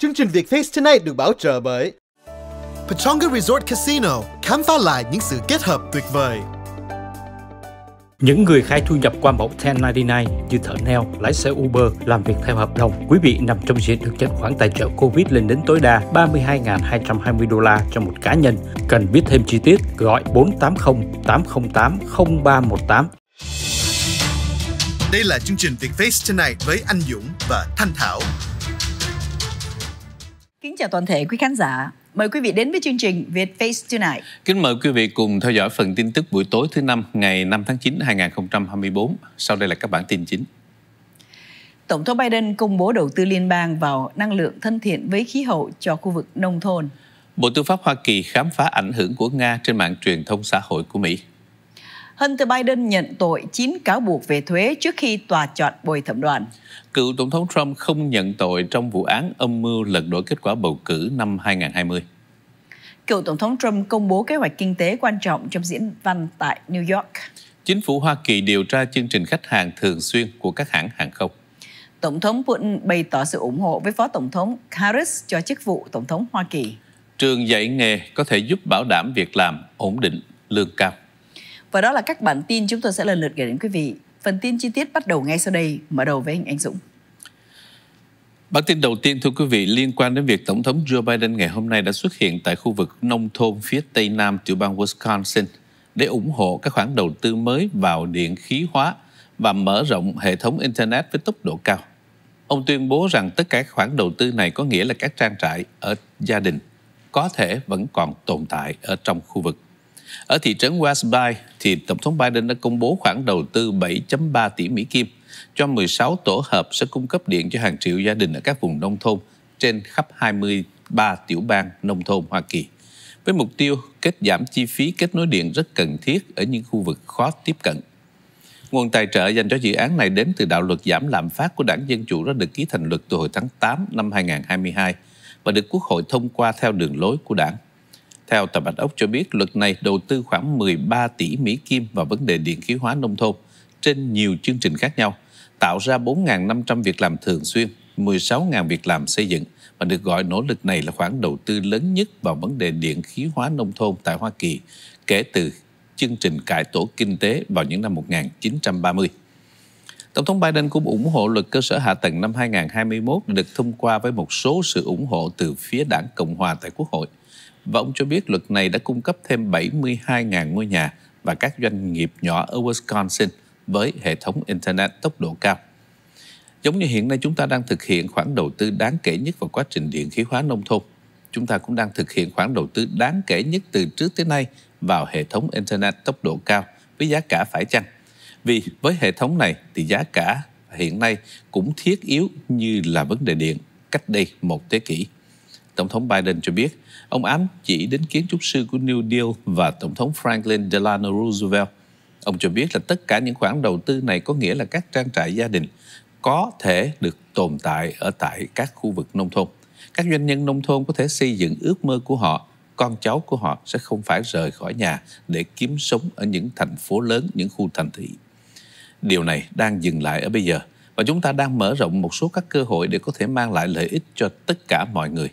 Chương trình face Tonight được bảo trợ bởi Pechonga Resort Casino, khám phá lại những sự kết hợp tuyệt vời. Những người khai thu nhập qua mẫu 1099 như thợ neo, lái xe Uber, làm việc theo hợp đồng, quý vị nằm trong diện được nhận khoản tài trợ Covid lên đến tối đa 32.220 đô la cho một cá nhân. Cần biết thêm chi tiết, gọi 480 808 0318. Đây là chương trình Việt Face Tonight với Anh Dũng và Thanh Thảo. Kính chào toàn thể quý khán giả. Mời quý vị đến với chương trình Việt Face Tonight. Kính mời quý vị cùng theo dõi phần tin tức buổi tối thứ năm ngày 5 tháng 9 2024. Sau đây là các bản tin chính. Tổng thống Biden công bố đầu tư liên bang vào năng lượng thân thiện với khí hậu cho khu vực nông thôn. Bộ Tư pháp Hoa Kỳ khám phá ảnh hưởng của Nga trên mạng truyền thông xã hội của Mỹ. Hunter Biden nhận tội 9 cáo buộc về thuế trước khi tòa chọn bồi thẩm đoàn. Cựu Tổng thống Trump không nhận tội trong vụ án âm mưu lật đổ kết quả bầu cử năm 2020. Cựu Tổng thống Trump công bố kế hoạch kinh tế quan trọng trong diễn văn tại New York. Chính phủ Hoa Kỳ điều tra chương trình khách hàng thường xuyên của các hãng hàng không. Tổng thống Putin bày tỏ sự ủng hộ với Phó Tổng thống Harris cho chức vụ Tổng thống Hoa Kỳ. Trường dạy nghề có thể giúp bảo đảm việc làm ổn định, lương cao. Và đó là các bản tin chúng tôi sẽ lần lượt gửi đến quý vị. Phần tin chi tiết bắt đầu ngay sau đây, mở đầu với hình Anh Dũng. Bản tin đầu tiên thưa quý vị liên quan đến việc Tổng thống Joe Biden ngày hôm nay đã xuất hiện tại khu vực nông thôn phía tây nam tiểu bang Wisconsin để ủng hộ các khoản đầu tư mới vào điện khí hóa và mở rộng hệ thống Internet với tốc độ cao. Ông tuyên bố rằng tất cả các khoản đầu tư này có nghĩa là các trang trại ở gia đình có thể vẫn còn tồn tại ở trong khu vực ở thị trấn West Bay, thì Tổng thống Biden đã công bố khoản đầu tư 7.3 tỷ Mỹ Kim cho 16 tổ hợp sẽ cung cấp điện cho hàng triệu gia đình ở các vùng nông thôn trên khắp 23 tiểu bang nông thôn Hoa Kỳ. Với mục tiêu kết giảm chi phí kết nối điện rất cần thiết ở những khu vực khó tiếp cận. Nguồn tài trợ dành cho dự án này đến từ đạo luật giảm lạm phát của đảng Dân Chủ đã được ký thành luật từ hồi tháng 8 năm 2022 và được Quốc hội thông qua theo đường lối của đảng. Theo tờ Bạch Ốc cho biết, luật này đầu tư khoảng 13 tỷ Mỹ Kim vào vấn đề điện khí hóa nông thôn trên nhiều chương trình khác nhau, tạo ra 4.500 việc làm thường xuyên, 16.000 việc làm xây dựng và được gọi nỗ lực này là khoản đầu tư lớn nhất vào vấn đề điện khí hóa nông thôn tại Hoa Kỳ kể từ chương trình cải tổ kinh tế vào những năm 1930. Tổng thống Biden cũng ủng hộ luật cơ sở hạ tầng năm 2021 được thông qua với một số sự ủng hộ từ phía đảng Cộng hòa tại Quốc hội và ông cho biết luật này đã cung cấp thêm 72.000 ngôi nhà và các doanh nghiệp nhỏ ở Wisconsin với hệ thống Internet tốc độ cao. Giống như hiện nay chúng ta đang thực hiện khoản đầu tư đáng kể nhất vào quá trình điện khí hóa nông thôn, chúng ta cũng đang thực hiện khoản đầu tư đáng kể nhất từ trước tới nay vào hệ thống Internet tốc độ cao với giá cả phải chăng. Vì với hệ thống này thì giá cả hiện nay cũng thiết yếu như là vấn đề điện cách đây một thế kỷ. Tổng thống Biden cho biết ông ám chỉ đến kiến trúc sư của New Deal và Tổng thống Franklin Delano Roosevelt. Ông cho biết là tất cả những khoản đầu tư này có nghĩa là các trang trại gia đình có thể được tồn tại ở tại các khu vực nông thôn. Các doanh nhân nông thôn có thể xây dựng ước mơ của họ, con cháu của họ sẽ không phải rời khỏi nhà để kiếm sống ở những thành phố lớn, những khu thành thị. Điều này đang dừng lại ở bây giờ và chúng ta đang mở rộng một số các cơ hội để có thể mang lại lợi ích cho tất cả mọi người.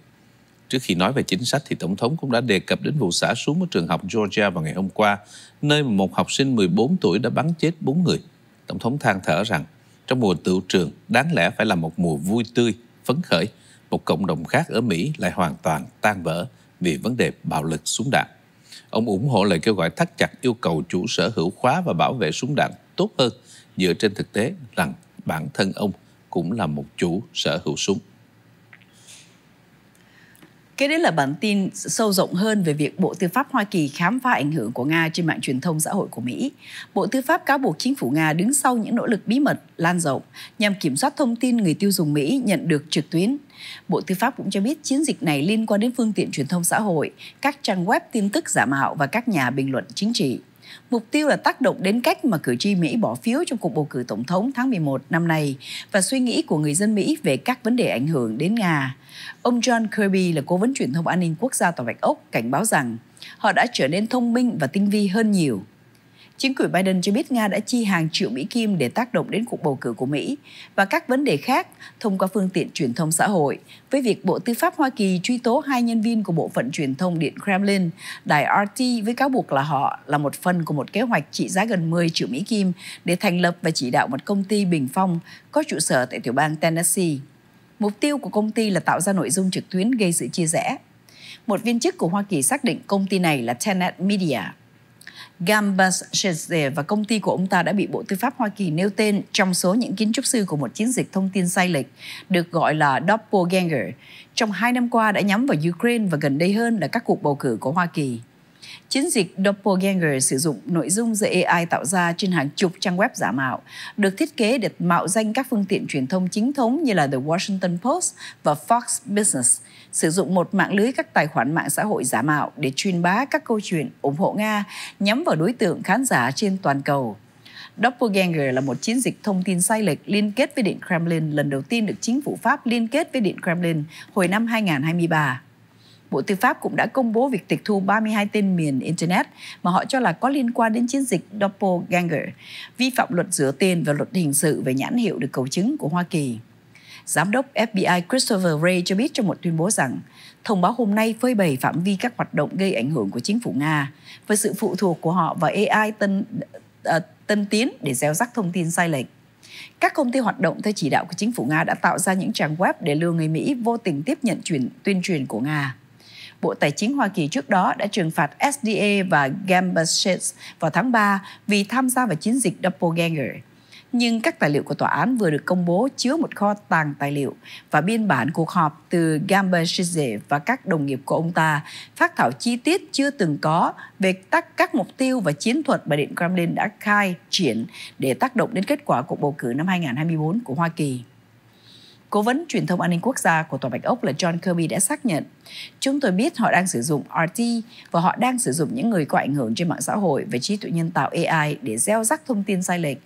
Trước khi nói về chính sách thì Tổng thống cũng đã đề cập đến vụ xả súng ở trường học Georgia vào ngày hôm qua, nơi một học sinh 14 tuổi đã bắn chết 4 người. Tổng thống than thở rằng trong mùa tựu trường đáng lẽ phải là một mùa vui tươi, phấn khởi. Một cộng đồng khác ở Mỹ lại hoàn toàn tan vỡ vì vấn đề bạo lực súng đạn. Ông ủng hộ lời kêu gọi thắt chặt yêu cầu chủ sở hữu khóa và bảo vệ súng đạn tốt hơn dựa trên thực tế rằng bản thân ông cũng là một chủ sở hữu súng kế đến là bản tin sâu rộng hơn về việc Bộ Tư pháp Hoa Kỳ khám phá ảnh hưởng của Nga trên mạng truyền thông xã hội của Mỹ. Bộ Tư pháp cáo buộc chính phủ Nga đứng sau những nỗ lực bí mật lan rộng nhằm kiểm soát thông tin người tiêu dùng Mỹ nhận được trực tuyến. Bộ Tư pháp cũng cho biết chiến dịch này liên quan đến phương tiện truyền thông xã hội, các trang web tin tức giả mạo và các nhà bình luận chính trị. Mục tiêu là tác động đến cách mà cử tri Mỹ bỏ phiếu trong cuộc bầu cử tổng thống tháng 11 năm nay và suy nghĩ của người dân Mỹ về các vấn đề ảnh hưởng đến Nga. Ông John Kirby là cố vấn truyền thông an ninh quốc gia Tòa Bạch Ốc cảnh báo rằng họ đã trở nên thông minh và tinh vi hơn nhiều Chính quyền Biden cho biết Nga đã chi hàng triệu Mỹ Kim để tác động đến cuộc bầu cử của Mỹ và các vấn đề khác thông qua phương tiện truyền thông xã hội, với việc Bộ Tư pháp Hoa Kỳ truy tố hai nhân viên của Bộ phận truyền thông Điện Kremlin, đài RT với cáo buộc là họ là một phần của một kế hoạch trị giá gần 10 triệu Mỹ Kim để thành lập và chỉ đạo một công ty bình phong có trụ sở tại tiểu bang Tennessee. Mục tiêu của công ty là tạo ra nội dung trực tuyến gây sự chia rẽ. Một viên chức của Hoa Kỳ xác định công ty này là Tenet Media. Gambas Shezde và công ty của ông ta đã bị Bộ Tư pháp Hoa Kỳ nêu tên trong số những kiến trúc sư của một chiến dịch thông tin sai lệch được gọi là Doppelganger trong hai năm qua đã nhắm vào Ukraine và gần đây hơn là các cuộc bầu cử của Hoa Kỳ. Chiến dịch Doppelganger sử dụng nội dung do AI tạo ra trên hàng chục trang web giả mạo, được thiết kế để mạo danh các phương tiện truyền thông chính thống như là The Washington Post và Fox Business, sử dụng một mạng lưới các tài khoản mạng xã hội giả mạo để truyền bá các câu chuyện ủng hộ Nga nhắm vào đối tượng khán giả trên toàn cầu. Doppelganger là một chiến dịch thông tin sai lệch liên kết với Điện Kremlin lần đầu tiên được chính phủ Pháp liên kết với Điện Kremlin hồi năm 2023. Bộ Tư pháp cũng đã công bố việc tịch thu 32 tên miền Internet mà họ cho là có liên quan đến chiến dịch Doppelganger, vi phạm luật rửa tiền và luật hình sự về nhãn hiệu được cầu chứng của Hoa Kỳ. Giám đốc FBI Christopher Wray cho biết trong một tuyên bố rằng thông báo hôm nay phơi bày phạm vi các hoạt động gây ảnh hưởng của chính phủ Nga với sự phụ thuộc của họ vào AI tân uh, tân tiến để gieo rắc thông tin sai lệch. Các công ty hoạt động theo chỉ đạo của chính phủ Nga đã tạo ra những trang web để lừa người Mỹ vô tình tiếp nhận truyền, tuyên truyền của Nga. Bộ Tài chính Hoa Kỳ trước đó đã trừng phạt SDA và Gambases vào tháng 3 vì tham gia vào chiến dịch Doppelganger. Nhưng các tài liệu của tòa án vừa được công bố chứa một kho tàng tài liệu và biên bản cuộc họp từ Gambases và các đồng nghiệp của ông ta phát thảo chi tiết chưa từng có về tắc các mục tiêu và chiến thuật mà Điện Kremlin đã khai triển để tác động đến kết quả cuộc bầu cử năm 2024 của Hoa Kỳ. Cố vấn truyền thông an ninh quốc gia của Tòa Bạch Ốc là John Kirby đã xác nhận, chúng tôi biết họ đang sử dụng RT và họ đang sử dụng những người có ảnh hưởng trên mạng xã hội và trí tuệ nhân tạo AI để gieo rắc thông tin sai lệch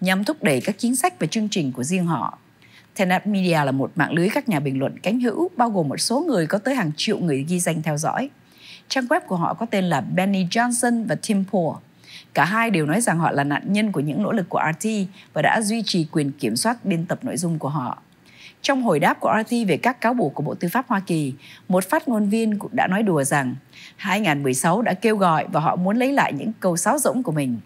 nhằm thúc đẩy các chính sách và chương trình của riêng họ. Tenet Media là một mạng lưới các nhà bình luận cánh hữu, bao gồm một số người có tới hàng triệu người ghi danh theo dõi. Trang web của họ có tên là Benny Johnson và Tim Poor. Cả hai đều nói rằng họ là nạn nhân của những nỗ lực của RT và đã duy trì quyền kiểm soát biên tập nội dung của họ. Trong hồi đáp của RT về các cáo buộc của Bộ Tư pháp Hoa Kỳ, một phát ngôn viên cũng đã nói đùa rằng 2016 đã kêu gọi và họ muốn lấy lại những câu sáo rỗng của mình.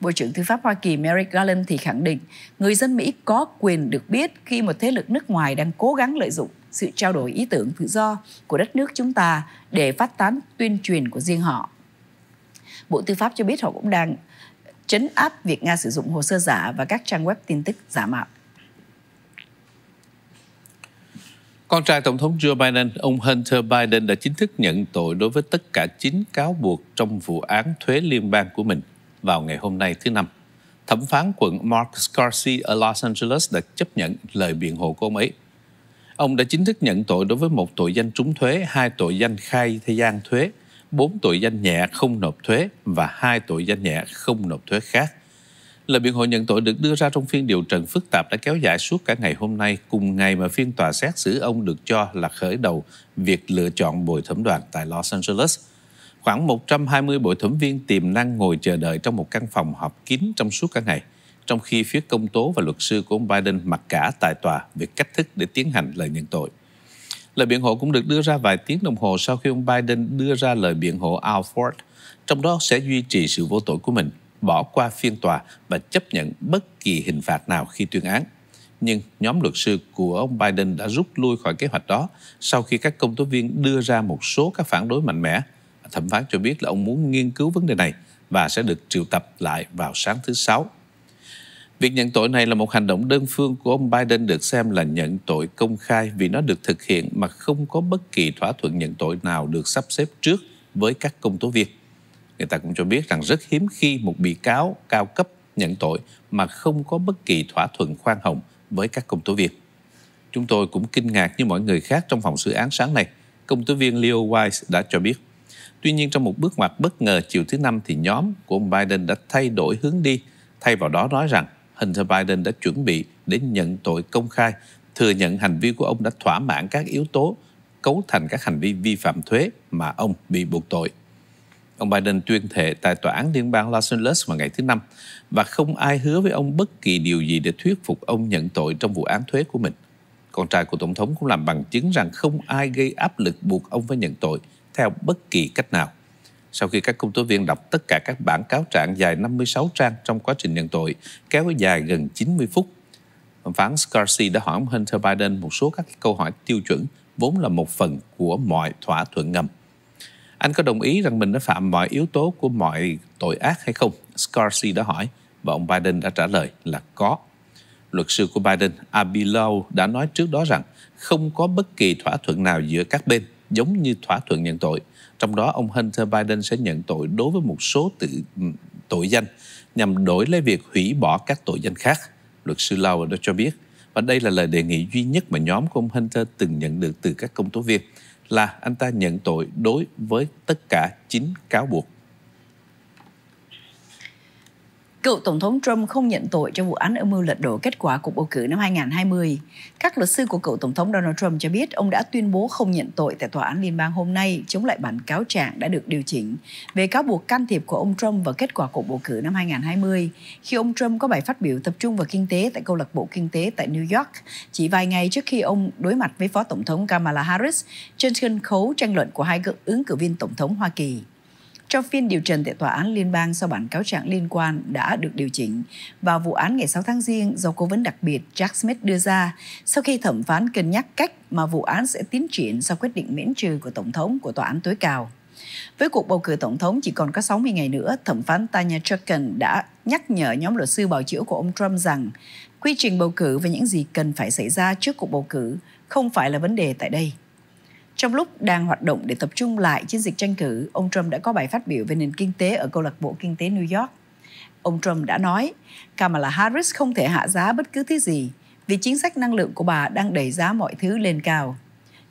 Bộ trưởng Tư pháp Hoa Kỳ Merrick Garland thì khẳng định người dân Mỹ có quyền được biết khi một thế lực nước ngoài đang cố gắng lợi dụng sự trao đổi ý tưởng tự do của đất nước chúng ta để phát tán tuyên truyền của riêng họ. Bộ Tư pháp cho biết họ cũng đang chấn áp việc Nga sử dụng hồ sơ giả và các trang web tin tức giả mạo. Con trai Tổng thống Joe Biden, ông Hunter Biden đã chính thức nhận tội đối với tất cả 9 cáo buộc trong vụ án thuế liên bang của mình vào ngày hôm nay thứ Năm. Thẩm phán quận Mark Scorsese ở Los Angeles đã chấp nhận lời biện hộ của ông ấy. Ông đã chính thức nhận tội đối với một tội danh trúng thuế, hai tội danh khai thời gian thuế, bốn tội danh nhẹ không nộp thuế và hai tội danh nhẹ không nộp thuế khác – Lời biện hộ nhận tội được đưa ra trong phiên điều trần phức tạp đã kéo dài suốt cả ngày hôm nay, cùng ngày mà phiên tòa xét xử ông được cho là khởi đầu việc lựa chọn bồi thẩm đoàn tại Los Angeles. Khoảng 120 bồi thẩm viên tiềm năng ngồi chờ đợi trong một căn phòng họp kín trong suốt cả ngày, trong khi phía công tố và luật sư của ông Biden mặc cả tại tòa về cách thức để tiến hành lời nhận tội. Lời biện hộ cũng được đưa ra vài tiếng đồng hồ sau khi ông Biden đưa ra lời biện hộ Al Ford, trong đó sẽ duy trì sự vô tội của mình bỏ qua phiên tòa và chấp nhận bất kỳ hình phạt nào khi tuyên án. Nhưng nhóm luật sư của ông Biden đã rút lui khỏi kế hoạch đó sau khi các công tố viên đưa ra một số các phản đối mạnh mẽ. Thẩm phán cho biết là ông muốn nghiên cứu vấn đề này và sẽ được triệu tập lại vào sáng thứ Sáu. Việc nhận tội này là một hành động đơn phương của ông Biden được xem là nhận tội công khai vì nó được thực hiện mà không có bất kỳ thỏa thuận nhận tội nào được sắp xếp trước với các công tố viên người ta cũng cho biết rằng rất hiếm khi một bị cáo cao cấp nhận tội mà không có bất kỳ thỏa thuận khoan hồng với các công tố viên. Chúng tôi cũng kinh ngạc như mọi người khác trong phòng xử án sáng nay, công tố viên Leo Weiss đã cho biết. Tuy nhiên trong một bước ngoặt bất ngờ chiều thứ năm thì nhóm của ông Biden đã thay đổi hướng đi, thay vào đó nói rằng Hunter Biden đã chuẩn bị để nhận tội công khai, thừa nhận hành vi của ông đã thỏa mãn các yếu tố cấu thành các hành vi vi phạm thuế mà ông bị buộc tội. Ông Biden tuyên thệ tại tòa án liên bang Los Angeles vào ngày thứ Năm và không ai hứa với ông bất kỳ điều gì để thuyết phục ông nhận tội trong vụ án thuế của mình. Con trai của Tổng thống cũng làm bằng chứng rằng không ai gây áp lực buộc ông phải nhận tội theo bất kỳ cách nào. Sau khi các công tố viên đọc tất cả các bản cáo trạng dài 56 trang trong quá trình nhận tội, kéo dài gần 90 phút, Ông phán Scarsi đã hỏi ông Hunter Biden một số các câu hỏi tiêu chuẩn vốn là một phần của mọi thỏa thuận ngầm anh có đồng ý rằng mình đã phạm mọi yếu tố của mọi tội ác hay không? Scarsi đã hỏi và ông Biden đã trả lời là có. Luật sư của Biden, Abilow, đã nói trước đó rằng không có bất kỳ thỏa thuận nào giữa các bên giống như thỏa thuận nhận tội. Trong đó, ông Hunter Biden sẽ nhận tội đối với một số tự, tội danh nhằm đổi lấy việc hủy bỏ các tội danh khác. Luật sư Lau đã cho biết và đây là lời đề nghị duy nhất mà nhóm của ông Hunter từng nhận được từ các công tố viên là anh ta nhận tội đối với tất cả chín cáo buộc Cựu Tổng thống Trump không nhận tội cho vụ án âm mưu lật đổ kết quả cuộc bầu cử năm 2020. Các luật sư của cựu Tổng thống Donald Trump cho biết ông đã tuyên bố không nhận tội tại tòa án liên bang hôm nay chống lại bản cáo trạng đã được điều chỉnh về cáo buộc can thiệp của ông Trump vào kết quả cuộc bầu cử năm 2020 khi ông Trump có bài phát biểu tập trung vào kinh tế tại câu lạc bộ kinh tế tại New York chỉ vài ngày trước khi ông đối mặt với Phó Tổng thống Kamala Harris trên sân khấu tranh luận của hai ứng cử viên Tổng thống Hoa Kỳ trong phiên điều trần tại Tòa án Liên bang sau bản cáo trạng liên quan đã được điều chỉnh và vụ án ngày 6 tháng riêng do cố vấn đặc biệt Jack Smith đưa ra sau khi thẩm phán cân nhắc cách mà vụ án sẽ tiến triển sau quyết định miễn trừ của Tổng thống của Tòa án tối cao. Với cuộc bầu cử tổng thống chỉ còn có 60 ngày nữa, thẩm phán Tanya Chutkan đã nhắc nhở nhóm luật sư bảo chữa của ông Trump rằng quy trình bầu cử và những gì cần phải xảy ra trước cuộc bầu cử không phải là vấn đề tại đây. Trong lúc đang hoạt động để tập trung lại chiến dịch tranh cử, ông Trump đã có bài phát biểu về nền kinh tế ở câu lạc bộ kinh tế New York. Ông Trump đã nói, Kamala Harris không thể hạ giá bất cứ thứ gì vì chính sách năng lượng của bà đang đẩy giá mọi thứ lên cao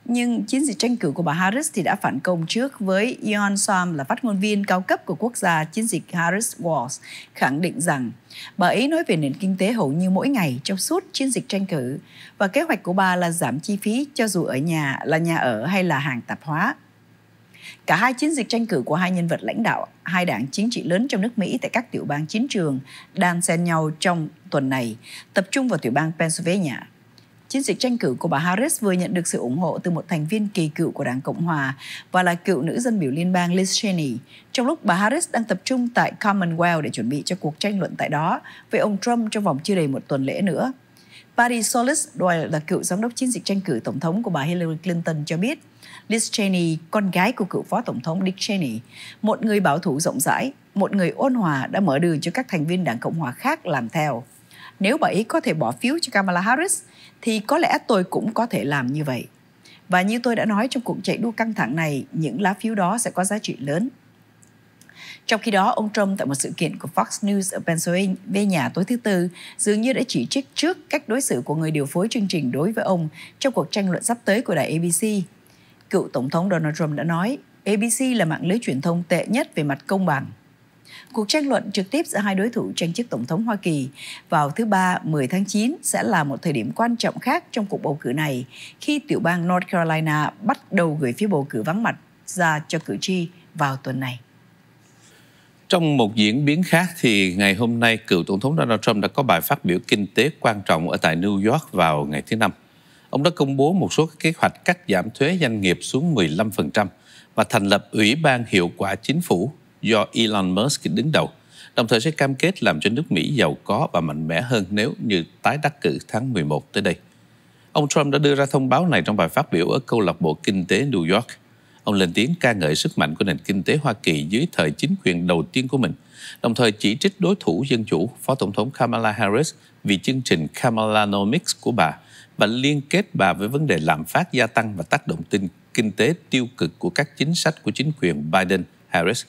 nhưng chiến dịch tranh cử của bà Harris thì đã phản công trước với Ion Sam là phát ngôn viên cao cấp của quốc gia chiến dịch Harris walls khẳng định rằng bà ấy nói về nền kinh tế hầu như mỗi ngày trong suốt chiến dịch tranh cử và kế hoạch của bà là giảm chi phí cho dù ở nhà là nhà ở hay là hàng tạp hóa. Cả hai chiến dịch tranh cử của hai nhân vật lãnh đạo hai đảng chính trị lớn trong nước Mỹ tại các tiểu bang chiến trường đang xen nhau trong tuần này, tập trung vào tiểu bang Pennsylvania. Chiến dịch tranh cử của bà Harris vừa nhận được sự ủng hộ từ một thành viên kỳ cựu của Đảng Cộng Hòa và là cựu nữ dân biểu liên bang Liz Cheney, trong lúc bà Harris đang tập trung tại Commonwealth để chuẩn bị cho cuộc tranh luận tại đó với ông Trump trong vòng chưa đầy một tuần lễ nữa. Patty Solis, đòi là cựu giám đốc chiến dịch tranh cử tổng thống của bà Hillary Clinton cho biết, Liz Cheney, con gái của cựu phó tổng thống Dick Cheney, một người bảo thủ rộng rãi, một người ôn hòa đã mở đường cho các thành viên đảng Cộng hòa khác làm theo. Nếu bà ấy có thể bỏ phiếu cho Kamala Harris, thì có lẽ tôi cũng có thể làm như vậy. Và như tôi đã nói trong cuộc chạy đua căng thẳng này, những lá phiếu đó sẽ có giá trị lớn. Trong khi đó, ông Trump tại một sự kiện của Fox News ở Pennsylvania tối thứ Tư dường như đã chỉ trích trước cách đối xử của người điều phối chương trình đối với ông trong cuộc tranh luận sắp tới của đài ABC. Cựu Tổng thống Donald Trump đã nói, ABC là mạng lưới truyền thông tệ nhất về mặt công bằng. Cuộc tranh luận trực tiếp giữa hai đối thủ tranh chức Tổng thống Hoa Kỳ vào thứ Ba 10 tháng 9 sẽ là một thời điểm quan trọng khác trong cuộc bầu cử này khi tiểu bang North Carolina bắt đầu gửi phiếu bầu cử vắng mặt ra cho cử tri vào tuần này. Trong một diễn biến khác thì ngày hôm nay cựu Tổng thống Donald Trump đã có bài phát biểu kinh tế quan trọng ở tại New York vào ngày thứ Năm. Ông đã công bố một số kế hoạch cắt giảm thuế doanh nghiệp xuống 15% và thành lập Ủy ban Hiệu quả Chính phủ do Elon Musk đứng đầu, đồng thời sẽ cam kết làm cho nước Mỹ giàu có và mạnh mẽ hơn nếu như tái đắc cử tháng 11 tới đây. Ông Trump đã đưa ra thông báo này trong bài phát biểu ở câu lạc bộ kinh tế New York. Ông lên tiếng ca ngợi sức mạnh của nền kinh tế Hoa Kỳ dưới thời chính quyền đầu tiên của mình, đồng thời chỉ trích đối thủ dân chủ Phó Tổng thống Kamala Harris vì chương trình Kamalanomics của bà và liên kết bà với vấn đề lạm phát gia tăng và tác động tin kinh tế tiêu cực của các chính sách của chính quyền Biden-Harris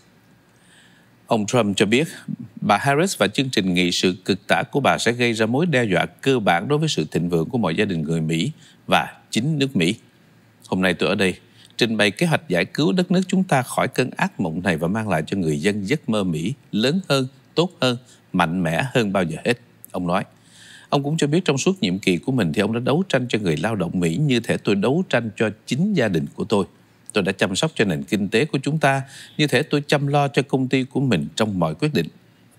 Ông Trump cho biết bà Harris và chương trình nghị sự cực tả của bà sẽ gây ra mối đe dọa cơ bản đối với sự thịnh vượng của mọi gia đình người Mỹ và chính nước Mỹ. Hôm nay tôi ở đây trình bày kế hoạch giải cứu đất nước chúng ta khỏi cơn ác mộng này và mang lại cho người dân giấc mơ Mỹ lớn hơn, tốt hơn, mạnh mẽ hơn bao giờ hết, ông nói. Ông cũng cho biết trong suốt nhiệm kỳ của mình thì ông đã đấu tranh cho người lao động Mỹ như thể tôi đấu tranh cho chính gia đình của tôi – tôi đã chăm sóc cho nền kinh tế của chúng ta như thế tôi chăm lo cho công ty của mình trong mọi quyết định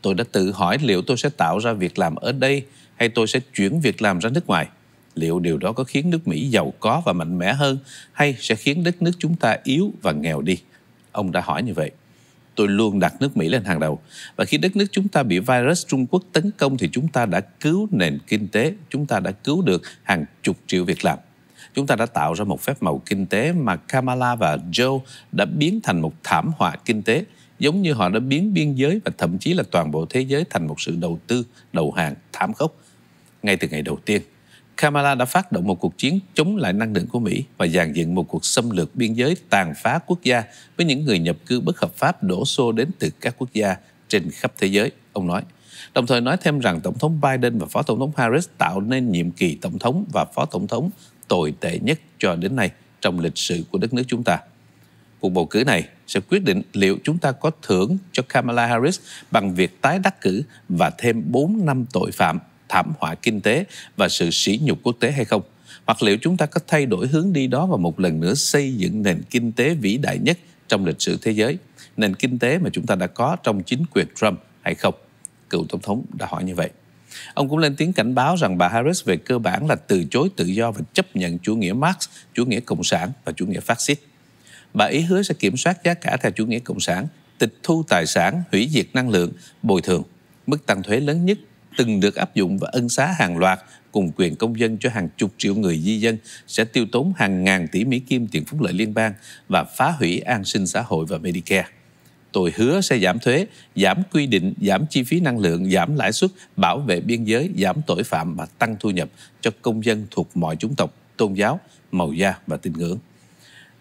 tôi đã tự hỏi liệu tôi sẽ tạo ra việc làm ở đây hay tôi sẽ chuyển việc làm ra nước ngoài liệu điều đó có khiến nước mỹ giàu có và mạnh mẽ hơn hay sẽ khiến đất nước chúng ta yếu và nghèo đi ông đã hỏi như vậy tôi luôn đặt nước mỹ lên hàng đầu và khi đất nước chúng ta bị virus trung quốc tấn công thì chúng ta đã cứu nền kinh tế chúng ta đã cứu được hàng chục triệu việc làm chúng ta đã tạo ra một phép màu kinh tế mà Kamala và Joe đã biến thành một thảm họa kinh tế, giống như họ đã biến biên giới và thậm chí là toàn bộ thế giới thành một sự đầu tư đầu hàng thảm khốc. Ngay từ ngày đầu tiên, Kamala đã phát động một cuộc chiến chống lại năng lượng của Mỹ và dàn dựng một cuộc xâm lược biên giới tàn phá quốc gia với những người nhập cư bất hợp pháp đổ xô đến từ các quốc gia trên khắp thế giới, ông nói. Đồng thời nói thêm rằng Tổng thống Biden và Phó Tổng thống Harris tạo nên nhiệm kỳ Tổng thống và Phó Tổng thống tồi tệ nhất cho đến nay trong lịch sử của đất nước chúng ta. Cuộc bầu cử này sẽ quyết định liệu chúng ta có thưởng cho Kamala Harris bằng việc tái đắc cử và thêm 4 năm tội phạm, thảm họa kinh tế và sự sỉ nhục quốc tế hay không? Hoặc liệu chúng ta có thay đổi hướng đi đó và một lần nữa xây dựng nền kinh tế vĩ đại nhất trong lịch sử thế giới, nền kinh tế mà chúng ta đã có trong chính quyền Trump hay không? Cựu Tổng thống đã hỏi như vậy. Ông cũng lên tiếng cảnh báo rằng bà Harris về cơ bản là từ chối tự do và chấp nhận chủ nghĩa Marx, chủ nghĩa cộng sản và chủ nghĩa phát xít. Bà ý hứa sẽ kiểm soát giá cả theo chủ nghĩa cộng sản, tịch thu tài sản, hủy diệt năng lượng, bồi thường. Mức tăng thuế lớn nhất từng được áp dụng và ân xá hàng loạt cùng quyền công dân cho hàng chục triệu người di dân sẽ tiêu tốn hàng ngàn tỷ Mỹ Kim tiền phúc lợi liên bang và phá hủy an sinh xã hội và Medicare tôi hứa sẽ giảm thuế, giảm quy định, giảm chi phí năng lượng, giảm lãi suất, bảo vệ biên giới, giảm tội phạm và tăng thu nhập cho công dân thuộc mọi chủng tộc, tôn giáo, màu da và tín ngưỡng.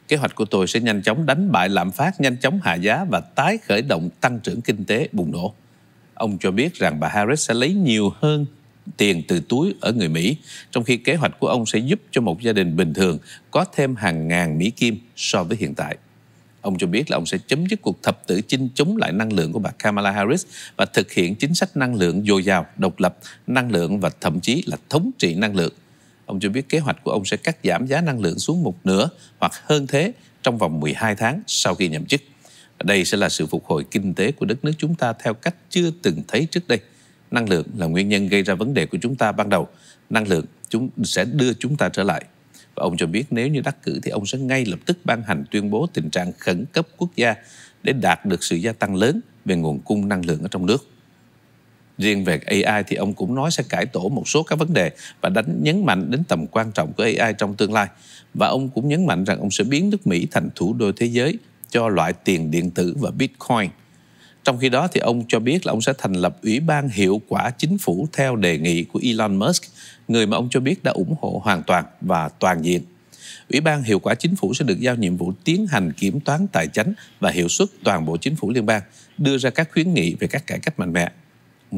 Kế hoạch của tôi sẽ nhanh chóng đánh bại lạm phát, nhanh chóng hạ giá và tái khởi động tăng trưởng kinh tế bùng nổ. Ông cho biết rằng bà Harris sẽ lấy nhiều hơn tiền từ túi ở người Mỹ, trong khi kế hoạch của ông sẽ giúp cho một gia đình bình thường có thêm hàng ngàn Mỹ kim so với hiện tại. Ông cho biết là ông sẽ chấm dứt cuộc thập tử chinh chống lại năng lượng của bà Kamala Harris và thực hiện chính sách năng lượng dồi dào, độc lập, năng lượng và thậm chí là thống trị năng lượng. Ông cho biết kế hoạch của ông sẽ cắt giảm giá năng lượng xuống một nửa hoặc hơn thế trong vòng 12 tháng sau khi nhậm chức. Đây sẽ là sự phục hồi kinh tế của đất nước chúng ta theo cách chưa từng thấy trước đây. Năng lượng là nguyên nhân gây ra vấn đề của chúng ta ban đầu. Năng lượng chúng sẽ đưa chúng ta trở lại và ông cho biết nếu như đắc cử thì ông sẽ ngay lập tức ban hành tuyên bố tình trạng khẩn cấp quốc gia để đạt được sự gia tăng lớn về nguồn cung năng lượng ở trong nước. Riêng về AI thì ông cũng nói sẽ cải tổ một số các vấn đề và đánh nhấn mạnh đến tầm quan trọng của AI trong tương lai. Và ông cũng nhấn mạnh rằng ông sẽ biến nước Mỹ thành thủ đô thế giới cho loại tiền điện tử và Bitcoin – trong khi đó thì ông cho biết là ông sẽ thành lập Ủy ban hiệu quả chính phủ theo đề nghị của Elon Musk, người mà ông cho biết đã ủng hộ hoàn toàn và toàn diện. Ủy ban hiệu quả chính phủ sẽ được giao nhiệm vụ tiến hành kiểm toán tài chính và hiệu suất toàn bộ chính phủ liên bang, đưa ra các khuyến nghị về các cải cách mạnh mẽ.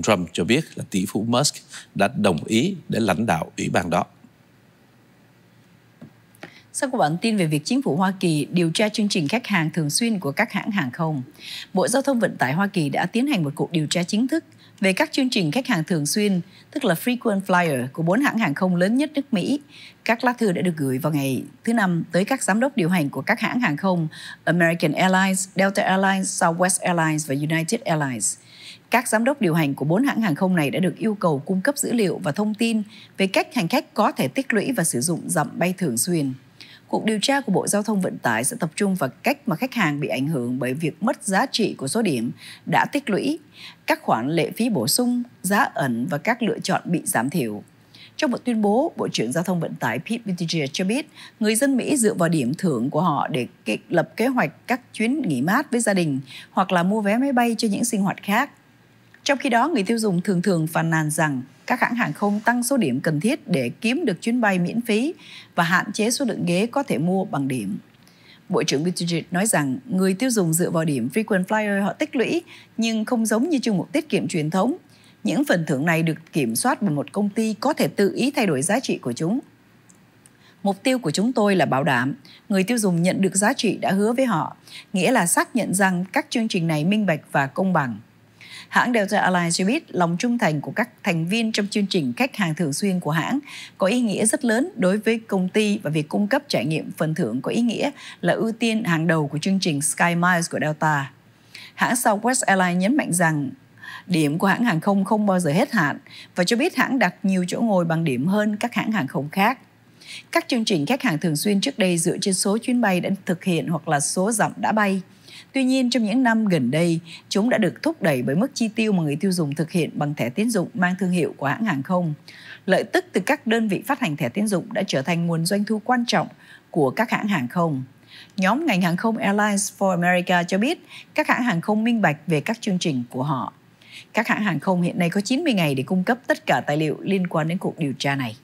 Trump cho biết là tỷ phú Musk đã đồng ý để lãnh đạo ủy ban đó. Sau của bản tin về việc chính phủ Hoa Kỳ điều tra chương trình khách hàng thường xuyên của các hãng hàng không, Bộ Giao thông Vận tải Hoa Kỳ đã tiến hành một cuộc điều tra chính thức về các chương trình khách hàng thường xuyên, tức là frequent flyer của bốn hãng hàng không lớn nhất nước Mỹ. Các lá thư đã được gửi vào ngày thứ Năm tới các giám đốc điều hành của các hãng hàng không American Airlines, Delta Airlines, Southwest Airlines và United Airlines. Các giám đốc điều hành của bốn hãng hàng không này đã được yêu cầu cung cấp dữ liệu và thông tin về cách hành khách có thể tích lũy và sử dụng dặm bay thường xuyên cuộc điều tra của Bộ Giao thông Vận tải sẽ tập trung vào cách mà khách hàng bị ảnh hưởng bởi việc mất giá trị của số điểm đã tích lũy, các khoản lệ phí bổ sung, giá ẩn và các lựa chọn bị giảm thiểu. Trong một tuyên bố, Bộ trưởng Giao thông Vận tải Pete Buttigieg cho biết người dân Mỹ dựa vào điểm thưởng của họ để lập kế hoạch các chuyến nghỉ mát với gia đình hoặc là mua vé máy bay cho những sinh hoạt khác. Trong khi đó, người tiêu dùng thường thường phàn nàn rằng các hãng hàng không tăng số điểm cần thiết để kiếm được chuyến bay miễn phí và hạn chế số lượng ghế có thể mua bằng điểm. Bộ trưởng Buttigieg nói rằng người tiêu dùng dựa vào điểm frequent flyer họ tích lũy nhưng không giống như chương mục tiết kiệm truyền thống. Những phần thưởng này được kiểm soát bởi một công ty có thể tự ý thay đổi giá trị của chúng. Mục tiêu của chúng tôi là bảo đảm người tiêu dùng nhận được giá trị đã hứa với họ, nghĩa là xác nhận rằng các chương trình này minh bạch và công bằng. Hãng Delta Airlines cho biết lòng trung thành của các thành viên trong chương trình khách hàng thường xuyên của hãng có ý nghĩa rất lớn đối với công ty và việc cung cấp trải nghiệm phần thưởng có ý nghĩa là ưu tiên hàng đầu của chương trình Sky Miles của Delta. Hãng Southwest Airlines nhấn mạnh rằng điểm của hãng hàng không không bao giờ hết hạn và cho biết hãng đặt nhiều chỗ ngồi bằng điểm hơn các hãng hàng không khác. Các chương trình khách hàng thường xuyên trước đây dựa trên số chuyến bay đã thực hiện hoặc là số dặm đã bay – Tuy nhiên, trong những năm gần đây, chúng đã được thúc đẩy bởi mức chi tiêu mà người tiêu dùng thực hiện bằng thẻ tín dụng mang thương hiệu của hãng hàng không. Lợi tức từ các đơn vị phát hành thẻ tín dụng đã trở thành nguồn doanh thu quan trọng của các hãng hàng không. Nhóm ngành hàng không Airlines for America cho biết các hãng hàng không minh bạch về các chương trình của họ. Các hãng hàng không hiện nay có 90 ngày để cung cấp tất cả tài liệu liên quan đến cuộc điều tra này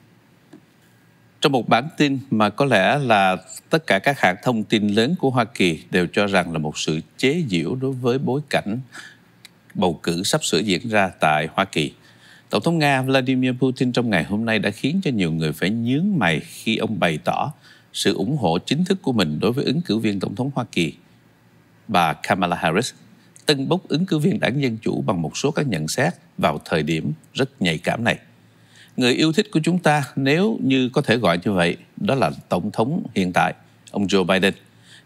trong một bản tin mà có lẽ là tất cả các hãng thông tin lớn của Hoa Kỳ đều cho rằng là một sự chế giễu đối với bối cảnh bầu cử sắp sửa diễn ra tại Hoa Kỳ. Tổng thống Nga Vladimir Putin trong ngày hôm nay đã khiến cho nhiều người phải nhướng mày khi ông bày tỏ sự ủng hộ chính thức của mình đối với ứng cử viên tổng thống Hoa Kỳ, bà Kamala Harris, tân bốc ứng cử viên đảng Dân Chủ bằng một số các nhận xét vào thời điểm rất nhạy cảm này người yêu thích của chúng ta nếu như có thể gọi như vậy đó là tổng thống hiện tại ông Joe Biden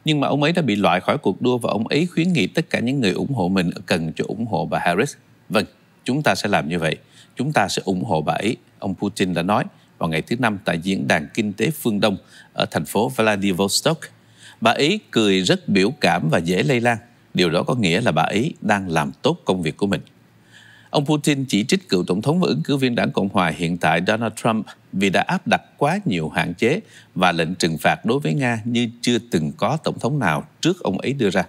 nhưng mà ông ấy đã bị loại khỏi cuộc đua và ông ấy khuyến nghị tất cả những người ủng hộ mình cần cho ủng hộ bà Harris vâng chúng ta sẽ làm như vậy chúng ta sẽ ủng hộ bà ấy ông Putin đã nói vào ngày thứ năm tại diễn đàn kinh tế phương Đông ở thành phố Vladivostok bà ấy cười rất biểu cảm và dễ lây lan điều đó có nghĩa là bà ấy đang làm tốt công việc của mình Ông Putin chỉ trích cựu tổng thống và ứng cử viên đảng Cộng hòa hiện tại Donald Trump vì đã áp đặt quá nhiều hạn chế và lệnh trừng phạt đối với Nga như chưa từng có tổng thống nào trước ông ấy đưa ra.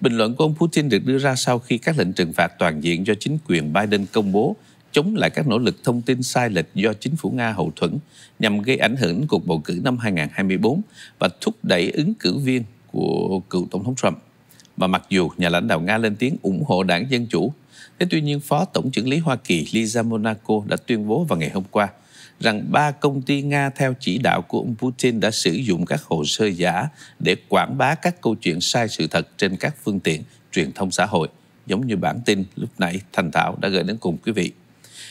Bình luận của ông Putin được đưa ra sau khi các lệnh trừng phạt toàn diện do chính quyền Biden công bố chống lại các nỗ lực thông tin sai lệch do chính phủ Nga hậu thuẫn nhằm gây ảnh hưởng cuộc bầu cử năm 2024 và thúc đẩy ứng cử viên của cựu tổng thống Trump. Và mặc dù nhà lãnh đạo Nga lên tiếng ủng hộ đảng Dân Chủ Thế tuy nhiên, Phó Tổng trưởng lý Hoa Kỳ Lisa Monaco đã tuyên bố vào ngày hôm qua rằng ba công ty Nga theo chỉ đạo của ông Putin đã sử dụng các hồ sơ giả để quảng bá các câu chuyện sai sự thật trên các phương tiện truyền thông xã hội, giống như bản tin lúc nãy Thành Thảo đã gửi đến cùng quý vị.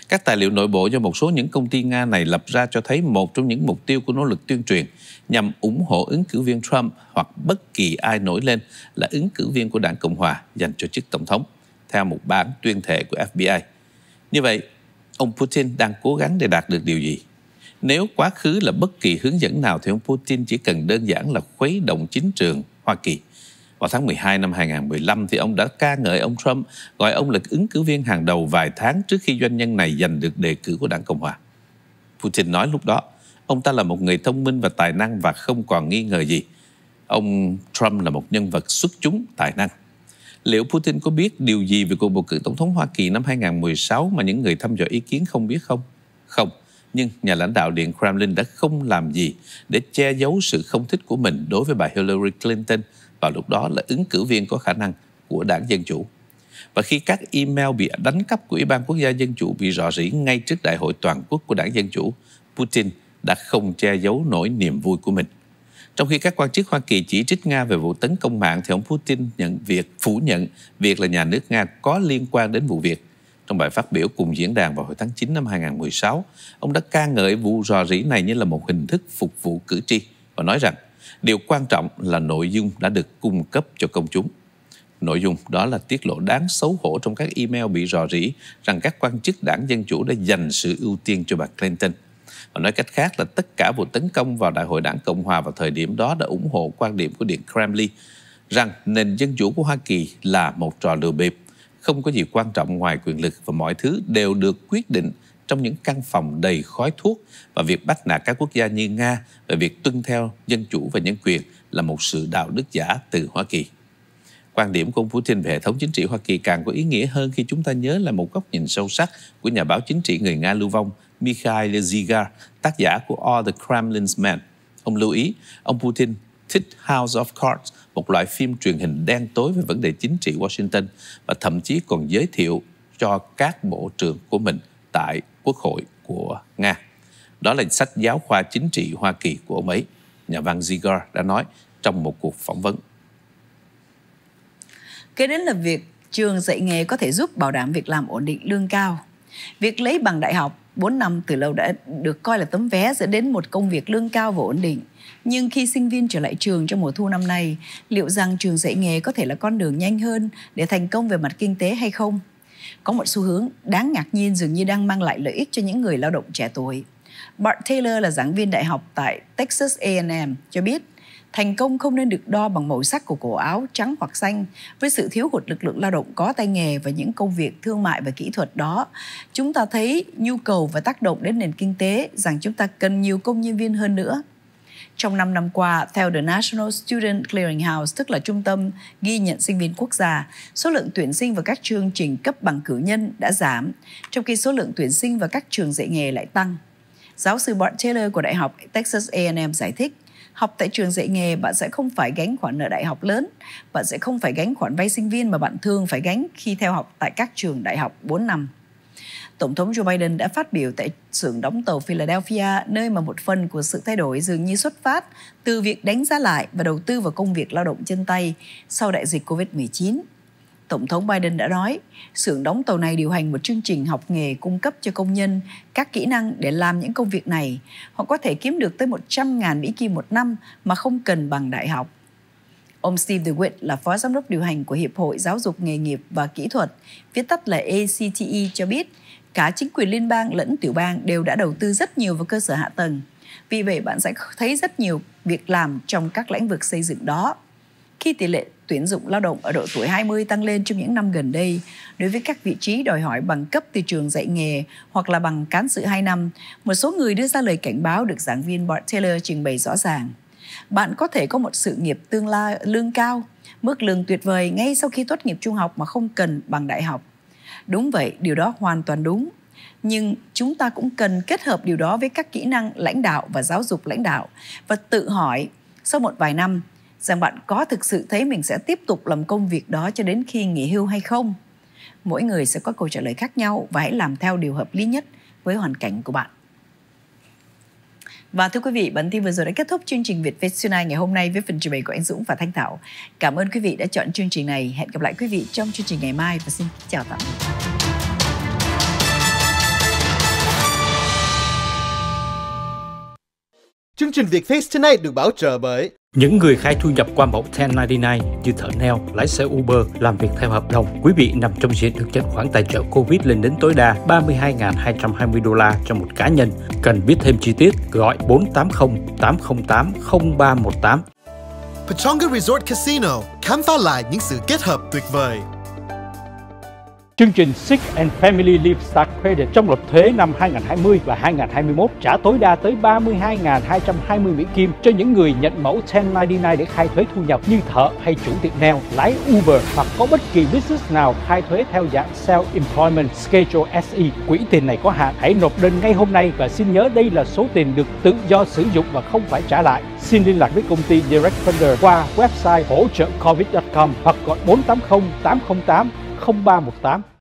Các tài liệu nội bộ do một số những công ty Nga này lập ra cho thấy một trong những mục tiêu của nỗ lực tuyên truyền nhằm ủng hộ ứng cử viên Trump hoặc bất kỳ ai nổi lên là ứng cử viên của đảng Cộng hòa dành cho chức tổng thống theo một bản tuyên thệ của FBI. Như vậy, ông Putin đang cố gắng để đạt được điều gì? Nếu quá khứ là bất kỳ hướng dẫn nào thì ông Putin chỉ cần đơn giản là khuấy động chính trường Hoa Kỳ. Vào tháng 12 năm 2015 thì ông đã ca ngợi ông Trump, gọi ông là ứng cử viên hàng đầu vài tháng trước khi doanh nhân này giành được đề cử của Đảng Cộng hòa. Putin nói lúc đó, ông ta là một người thông minh và tài năng và không còn nghi ngờ gì. Ông Trump là một nhân vật xuất chúng tài năng liệu Putin có biết điều gì về cuộc bầu cử tổng thống Hoa Kỳ năm 2016 mà những người thăm dò ý kiến không biết không? Không, nhưng nhà lãnh đạo Điện Kremlin đã không làm gì để che giấu sự không thích của mình đối với bà Hillary Clinton và lúc đó là ứng cử viên có khả năng của đảng Dân Chủ. Và khi các email bị đánh cắp của Ủy ban Quốc gia Dân Chủ bị rõ rỉ ngay trước Đại hội Toàn quốc của đảng Dân Chủ, Putin đã không che giấu nỗi niềm vui của mình. Trong khi các quan chức Hoa Kỳ chỉ trích Nga về vụ tấn công mạng thì ông Putin nhận việc phủ nhận việc là nhà nước Nga có liên quan đến vụ việc. Trong bài phát biểu cùng diễn đàn vào hồi tháng 9 năm 2016, ông đã ca ngợi vụ rò rỉ này như là một hình thức phục vụ cử tri và nói rằng điều quan trọng là nội dung đã được cung cấp cho công chúng. Nội dung đó là tiết lộ đáng xấu hổ trong các email bị rò rỉ rằng các quan chức đảng Dân Chủ đã dành sự ưu tiên cho bà Clinton – và nói cách khác là tất cả vụ tấn công vào Đại hội đảng Cộng Hòa vào thời điểm đó đã ủng hộ quan điểm của Điện Kremlin rằng nền dân chủ của Hoa Kỳ là một trò lừa bịp, không có gì quan trọng ngoài quyền lực và mọi thứ đều được quyết định trong những căn phòng đầy khói thuốc và việc bắt nạt các quốc gia như Nga về việc tuân theo dân chủ và nhân quyền là một sự đạo đức giả từ Hoa Kỳ quan điểm của ông Putin về hệ thống chính trị Hoa Kỳ càng có ý nghĩa hơn khi chúng ta nhớ là một góc nhìn sâu sắc của nhà báo chính trị người Nga lưu vong Mikhail Zigar, tác giả của All the Kremlin's Men. Ông lưu ý, ông Putin thích House of Cards, một loại phim truyền hình đen tối về vấn đề chính trị Washington và thậm chí còn giới thiệu cho các bộ trưởng của mình tại Quốc hội của Nga. Đó là sách giáo khoa chính trị Hoa Kỳ của ông ấy, nhà văn Zigar đã nói trong một cuộc phỏng vấn Kế đến là việc trường dạy nghề có thể giúp bảo đảm việc làm ổn định lương cao. Việc lấy bằng đại học 4 năm từ lâu đã được coi là tấm vé dẫn đến một công việc lương cao và ổn định. Nhưng khi sinh viên trở lại trường trong mùa thu năm nay, liệu rằng trường dạy nghề có thể là con đường nhanh hơn để thành công về mặt kinh tế hay không? Có một xu hướng đáng ngạc nhiên dường như đang mang lại lợi ích cho những người lao động trẻ tuổi. Bart Taylor là giảng viên đại học tại Texas A&M cho biết Thành công không nên được đo bằng màu sắc của cổ áo trắng hoặc xanh. Với sự thiếu hụt lực lượng lao động có tay nghề và những công việc thương mại và kỹ thuật đó, chúng ta thấy nhu cầu và tác động đến nền kinh tế rằng chúng ta cần nhiều công nhân viên hơn nữa. Trong 5 năm qua, theo The National Student Clearinghouse, tức là Trung tâm Ghi nhận Sinh viên Quốc gia, số lượng tuyển sinh vào các chương trình cấp bằng cử nhân đã giảm, trong khi số lượng tuyển sinh vào các trường dạy nghề lại tăng. Giáo sư Bart Taylor của Đại học Texas A&M giải thích, học tại trường dạy nghề bạn sẽ không phải gánh khoản nợ đại học lớn bạn sẽ không phải gánh khoản vay sinh viên mà bạn thường phải gánh khi theo học tại các trường đại học 4 năm Tổng thống Joe Biden đã phát biểu tại xưởng đóng tàu Philadelphia, nơi mà một phần của sự thay đổi dường như xuất phát từ việc đánh giá lại và đầu tư vào công việc lao động chân tay sau đại dịch COVID-19. Tổng thống Biden đã nói, xưởng đóng tàu này điều hành một chương trình học nghề cung cấp cho công nhân các kỹ năng để làm những công việc này. Họ có thể kiếm được tới 100.000 Mỹ Kim một năm mà không cần bằng đại học. Ông Steve DeWitt là phó giám đốc điều hành của Hiệp hội Giáo dục Nghề nghiệp và Kỹ thuật, viết tắt là ACTE cho biết, cả chính quyền liên bang lẫn tiểu bang đều đã đầu tư rất nhiều vào cơ sở hạ tầng. Vì vậy, bạn sẽ thấy rất nhiều việc làm trong các lĩnh vực xây dựng đó khi tỷ lệ tuyển dụng lao động ở độ tuổi 20 tăng lên trong những năm gần đây. Đối với các vị trí đòi hỏi bằng cấp từ trường dạy nghề hoặc là bằng cán sự 2 năm, một số người đưa ra lời cảnh báo được giảng viên Bart Taylor trình bày rõ ràng. Bạn có thể có một sự nghiệp tương lai lương cao, mức lương tuyệt vời ngay sau khi tốt nghiệp trung học mà không cần bằng đại học. Đúng vậy, điều đó hoàn toàn đúng. Nhưng chúng ta cũng cần kết hợp điều đó với các kỹ năng lãnh đạo và giáo dục lãnh đạo và tự hỏi sau một vài năm rằng bạn có thực sự thấy mình sẽ tiếp tục làm công việc đó cho đến khi nghỉ hưu hay không mỗi người sẽ có câu trả lời khác nhau và hãy làm theo điều hợp lý nhất với hoàn cảnh của bạn và thưa quý vị, bản tin vừa rồi đã kết thúc chương trình Việt Viết Xuyên ngày hôm nay với phần trình bày của anh Dũng và Thanh Thảo. Cảm ơn quý vị đã chọn chương trình này. Hẹn gặp lại quý vị trong chương trình ngày mai và xin chào tạm biệt. Chương trình Việt Face Tonight được bảo trợ bởi những người khai thu nhập qua mẫu 1099 như thợ neo, lái xe Uber, làm việc theo hợp đồng, quý vị nằm trong diện được nhận khoản tài trợ Covid lên đến tối đa 32.220 đô la cho một cá nhân. Cần biết thêm chi tiết, gọi 480 808 0318. Pechanga Resort Casino, khám phá lại những sự kết hợp tuyệt vời Chương trình Sick and Family Leave Start Credit trong luật thuế năm 2020 và 2021 trả tối đa tới 32.220 Mỹ Kim cho những người nhận mẫu 1099 để khai thuế thu nhập như thợ hay chủ tiệm nail, lái Uber hoặc có bất kỳ business nào khai thuế theo dạng Self-Employment Schedule SE. Quỹ tiền này có hạn, hãy nộp đơn ngay hôm nay và xin nhớ đây là số tiền được tự do sử dụng và không phải trả lại. Xin liên lạc với công ty Direct Funder qua website hỗ trợ covid.com hoặc gọi 480 808 0318